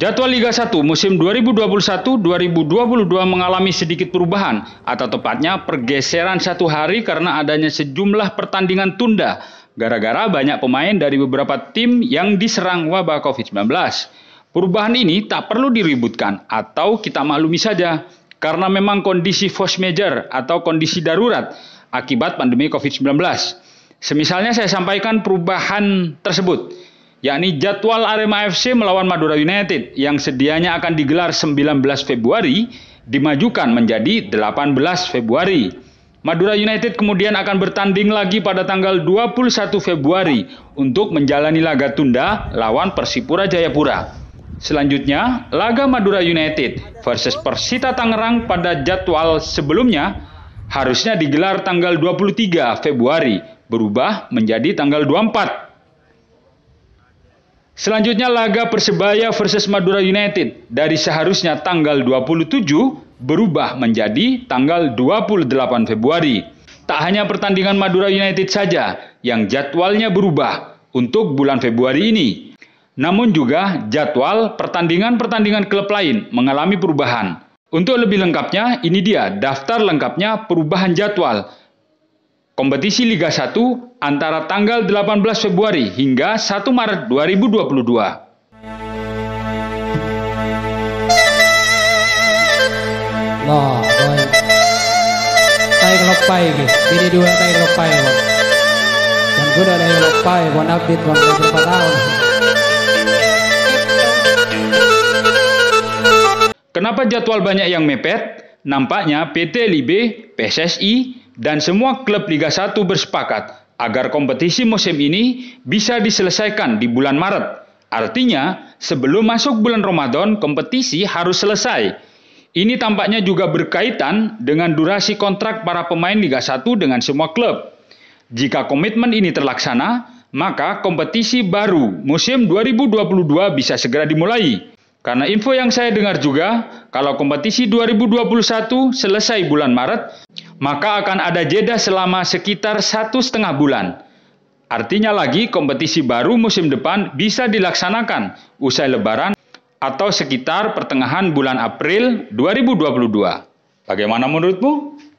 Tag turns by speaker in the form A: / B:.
A: Jadwal Liga 1 musim 2021-2022 mengalami sedikit perubahan atau tepatnya pergeseran satu hari karena adanya sejumlah pertandingan tunda gara-gara banyak pemain dari beberapa tim yang diserang wabah COVID-19. Perubahan ini tak perlu diributkan atau kita maklumi saja karena memang kondisi force major atau kondisi darurat akibat pandemi COVID-19. Semisalnya saya sampaikan perubahan tersebut yakni jadwal Arema FC melawan Madura United yang sedianya akan digelar 19 Februari dimajukan menjadi 18 Februari. Madura United kemudian akan bertanding lagi pada tanggal 21 Februari untuk menjalani laga tunda lawan Persipura Jayapura. Selanjutnya, laga Madura United versus Persita Tangerang pada jadwal sebelumnya harusnya digelar tanggal 23 Februari, berubah menjadi tanggal 24 Selanjutnya laga Persebaya versus Madura United dari seharusnya tanggal 27 berubah menjadi tanggal 28 Februari. Tak hanya pertandingan Madura United saja yang jadwalnya berubah untuk bulan Februari ini. Namun juga jadwal pertandingan-pertandingan klub lain mengalami perubahan. Untuk lebih lengkapnya, ini dia daftar lengkapnya perubahan jadwal kompetisi Liga 1 antara tanggal 18 Februari hingga 1 Maret 2022. Loh, boy. lopai iki. Ini dua tay lopai, Dan lopai, one update one berapa Kenapa jadwal banyak yang mepet? Nampaknya PT LIB, PSSI, dan semua klub Liga 1 bersepakat agar kompetisi musim ini bisa diselesaikan di bulan Maret. Artinya, sebelum masuk bulan Ramadan, kompetisi harus selesai. Ini tampaknya juga berkaitan dengan durasi kontrak para pemain Liga 1 dengan semua klub. Jika komitmen ini terlaksana, maka kompetisi baru musim 2022 bisa segera dimulai. Karena info yang saya dengar juga, kalau kompetisi 2021 selesai bulan Maret, maka akan ada jeda selama sekitar satu setengah bulan. Artinya lagi, kompetisi baru musim depan bisa dilaksanakan usai lebaran atau sekitar pertengahan bulan April 2022. Bagaimana menurutmu?